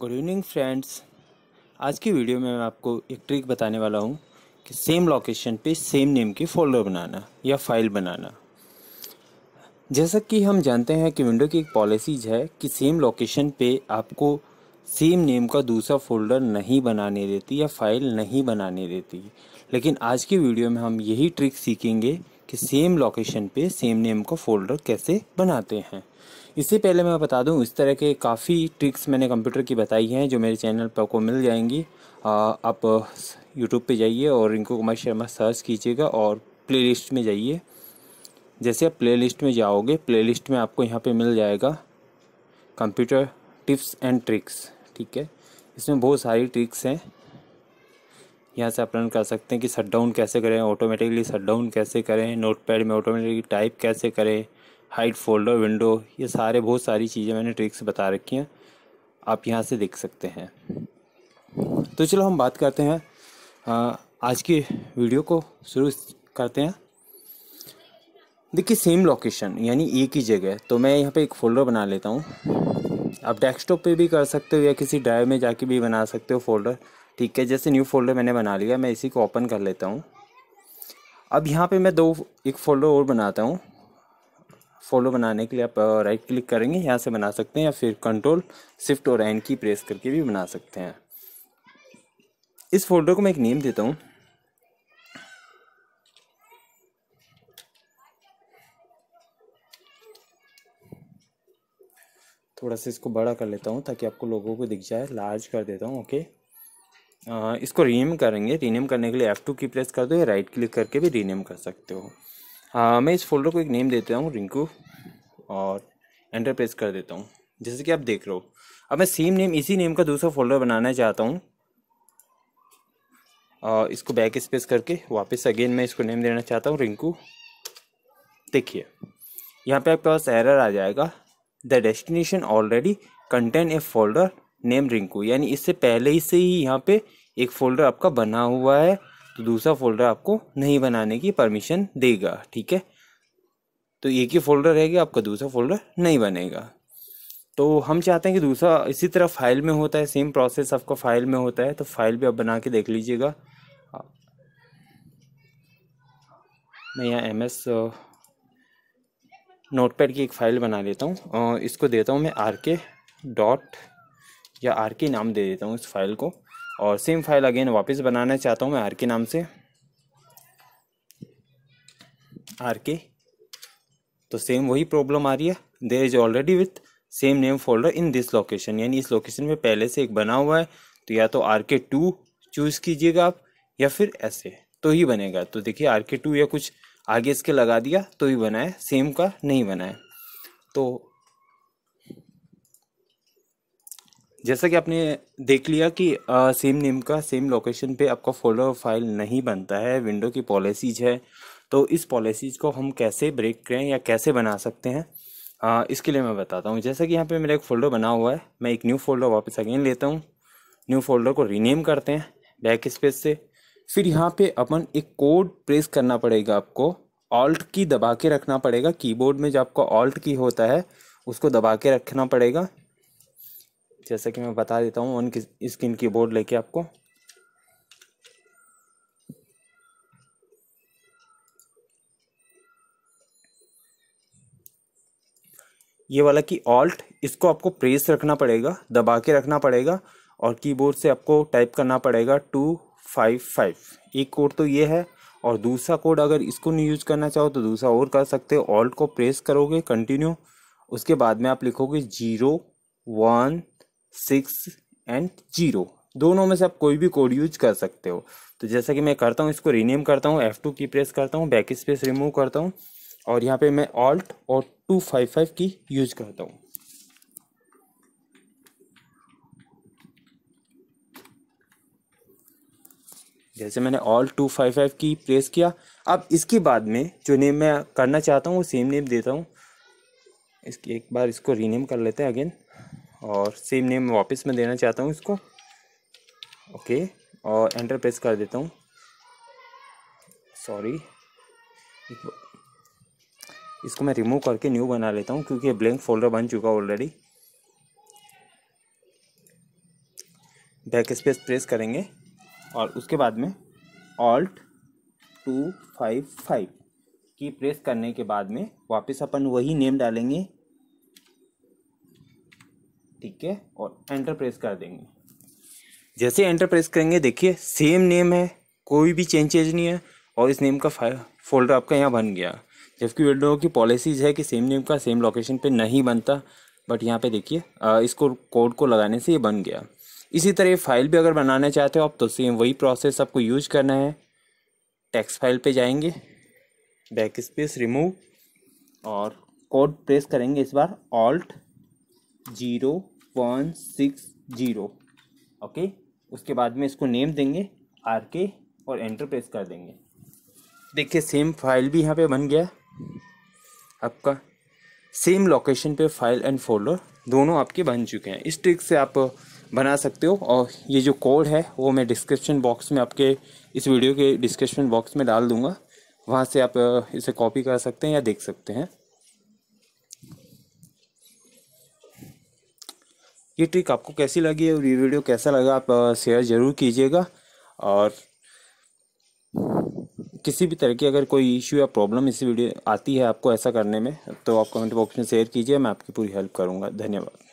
good evening friends आज की video में मैं आपको एक ट्रिक बताने वाला हूँ कि सेम लोकेशन पे सेम नेम की फ़ोल्डर बनाना या फाइल बनाना जैसा कि हम जानते हैं कि विंडो की एक पॉलिसीज है कि सेम लोकेशन पे आपको सेम नेम का दूसरा फोल्डर नहीं बनाने देती या फाइल नहीं बनाने देती लेकिन आज की वीडियो में हम यही ट्रिक सीखेंगे कि सेम लोकेशन पे सेम नेम का फोल्डर कैसे बनाते हैं इससे पहले मैं बता दूं इस तरह के काफ़ी ट्रिक्स मैंने कंप्यूटर की बताई हैं जो मेरे चैनल पर आपको मिल जाएंगी आ, आप यूट्यूब पे जाइए और रिंकू कुमार शर्मा सर्च कीजिएगा और प्लेलिस्ट में जाइए जैसे आप प्लेलिस्ट में जाओगे प्लेलिस्ट में आपको यहाँ पे मिल जाएगा कंप्यूटर टिप्स एंड ट्रिक्स ठीक है इसमें बहुत सारी ट्रिक्स हैं यहाँ से आप लर्न कर सकते हैं कि शट डाउन कैसे करें ऑटोमेटिकली शट डाउन कैसे करें नोट पैड में ऑटोमेटिकली टाइप कैसे करें हाइट फोल्डर विंडो ये सारे बहुत सारी चीज़ें मैंने ट्रिक्स बता रखी हैं आप यहाँ से देख सकते हैं तो चलो हम बात करते हैं आज की वीडियो को शुरू करते हैं देखिए सेम लोकेशन यानी एक ही जगह तो मैं यहाँ पे एक फ़ोल्डर बना लेता हूँ आप डेस्कटॉप पे भी कर सकते हो या किसी ड्राइव में जाके भी बना सकते हो फोल्डर ठीक है जैसे न्यू फोल्डर मैंने बना लिया मैं इसी को ओपन कर लेता हूँ अब यहाँ पे मैं दो एक फोल्डर और बनाता हूँ फोल्डर बनाने के लिए आप राइट uh, क्लिक करेंगे यहाँ से बना सकते हैं या फिर कंट्रोल शिफ्ट और एन की प्रेस करके भी बना सकते हैं इस फोल्डर को मैं एक नेम देता हूँ थोड़ा सा इसको बड़ा कर लेता हूँ ताकि आपको लोगों को दिख जाए लार्ज कर देता हूँ ओके इसको रीनेम करेंगे रीनेम करने के लिए एफ़ टू की प्रेस कर दो या राइट क्लिक करके भी रीनेम कर सकते हो हाँ मैं इस फोल्डर को एक नेम देता हूँ रिंकू और एंटर प्रेस कर देता हूँ जैसे कि आप देख रहे हो अब मैं सेम नेम इसी नेम का दूसरा फोल्डर बनाना चाहता हूँ इसको बैक स्पेस करके वापस अगेन मैं इसको नेम देना चाहता हूँ रिंकू देखिए यहाँ पे आपके पास एरर आ जाएगा the destination already contain a folder name Rinku यानी इससे पहले ही से ही यहाँ पे एक फोल्डर आपका बना हुआ है तो दूसरा फोल्डर आपको नहीं बनाने की परमिशन देगा ठीक है तो एक ही फोल्डर रहेगा आपका दूसरा फोल्डर नहीं बनेगा तो हम चाहते हैं कि दूसरा इसी तरह फाइल में होता है सेम प्रोसेस आपका फाइल में होता है तो फाइल भी आप बना के देख लीजिएगा मैं यहाँ एम एस नोटपैड की एक फ़ाइल बना लेता हूँ इसको देता हूँ मैं आर के डॉट या आर के नाम दे देता हूँ इस फाइल को और सेम फाइल अगेन वापस बनाना चाहता हूँ मैं आर के नाम से आर के तो सेम वही प्रॉब्लम आ रही है there is already with same name folder in this location यानी इस लोकेशन में पहले से एक बना हुआ है तो या तो आर के टू चूज़ कीजिएगा आप या फिर ऐसे तो ही बनेगा तो देखिए आर के टू या कुछ आगे इसके लगा दिया तो ही बना है सेम का नहीं बना है तो जैसा कि आपने देख लिया कि आ, सेम नेम का सेम लोकेशन पे आपका फोल्डर फाइल नहीं बनता है विंडो की पॉलिसीज है तो इस पॉलिसीज को हम कैसे ब्रेक करें या कैसे बना सकते हैं आ, इसके लिए मैं बताता हूँ जैसा कि यहाँ पे मेरा एक फ़ोल्डर बना हुआ है मैं एक न्यू फोल्डर वापस अगेन लेता हूँ न्यू फोल्डर को रीनेम करते हैं बैक स्पेस से फिर यहाँ पे अपन एक कोड प्रेस करना पड़ेगा आपको ऑल्ट की दबा के रखना पड़ेगा कीबोर्ड में जो आपका ऑल्ट की होता है उसको दबा के रखना पड़ेगा जैसा कि मैं बता देता हूँ ऑन स्क्रीन की बोर्ड लेके आपको ये वाला की ऑल्ट इसको आपको प्रेस रखना पड़ेगा दबा के रखना पड़ेगा और कीबोर्ड से आपको टाइप करना पड़ेगा टू फाइव फाइव एक कोड तो ये है और दूसरा कोड अगर इसको नहीं यूज करना चाहो तो दूसरा और कर सकते हो ऑल्ट को प्रेस करोगे कंटिन्यू उसके बाद में आप लिखोगे zero one six and zero दोनों में से आप कोई भी कोड यूज कर सकते हो तो जैसा कि मैं करता हूँ इसको रीनेम करता हूँ एफ़ टू की प्रेस करता हूँ बैक स्पेस रिमूव करता हूँ और यहाँ पे मैं ऑल्ट और two five five key use करता हूँ जैसे मैंने Alt two five five key press किया अब इसके बाद में जो नेम मैं करना चाहता हूँ वो सेम नेम देता हूँ इसकी एक बार इसको रीनेम कर लेते हैं अगेन और सेम नेम वापस मैं देना चाहता हूँ इसको ओके और एंटर प्रेस कर देता हूँ सॉरी इसको मैं रिमूव करके न्यू बना लेता हूँ क्योंकि ब्लैंक फोल्डर बन चुका ऑलरेडी बैक स्पेस प्रेस करेंगे और उसके बाद में Alt two five five key press करने के बाद में वापस अपन वही नेम डालेंगे ठीक है और एंटर प्रेस कर देंगे जैसे एंटर प्रेस करेंगे देखिए सेम नेम है कोई भी चेंजेज नहीं है और इस नेम का फोल्डर आपका यहाँ बन गया जबकि विंडो की पॉलिसीज़ है कि सेम नेम का सेम लोकेशन पे नहीं बनता बट यहाँ पे देखिए इसको कोड को लगाने से ये बन गया इसी तरह फाइल भी अगर बनाना चाहते हो आप तो सेम वही प्रोसेस आपको यूज करना है टेक्स्ट फाइल पे जाएंगे बैक स्पेस रिमूव और कोड प्रेस करेंगे इस बार Alt zero one six zero okay उसके बाद में इसको नेम देंगे आर के और एंटर प्रेस कर देंगे देखिए सेम फाइल भी यहाँ पे बन गया आपका सेम लोकेशन पे फाइल एंड फोल्डर दोनों आपके बन चुके हैं इस ट्रिक से आप बना सकते हो और ये जो कोड है वो मैं डिस्क्रिप्शन बॉक्स में आपके इस वीडियो के डिस्क्रिप्शन बॉक्स में डाल दूँगा वहाँ से आप इसे कॉपी कर सकते हैं या देख सकते हैं ये ट्रिक आपको कैसी लगी और ये वीडियो कैसा लगा आप शेयर ज़रूर कीजिएगा और किसी भी तरह की अगर कोई इश्यू या प्रॉब्लम इस वीडियो आती है आपको ऐसा करने में तो आप कमेंट बॉक्स में शेयर कीजिए मैं आपकी पूरी हेल्प करूँगा धन्यवाद